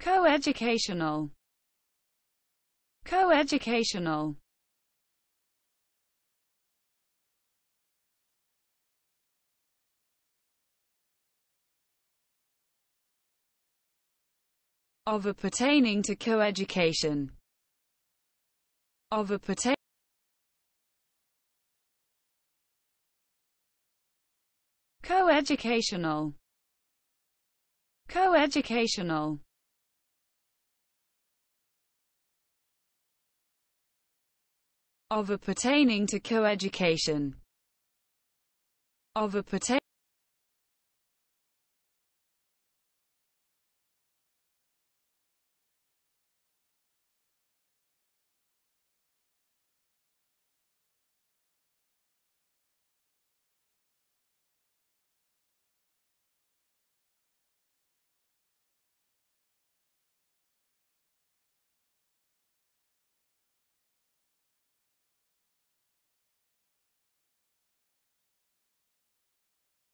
coeducational coeducational of a pertaining to coeducation of a pertaining coeducational coeducational of a pertaining to coeducation of a pertaining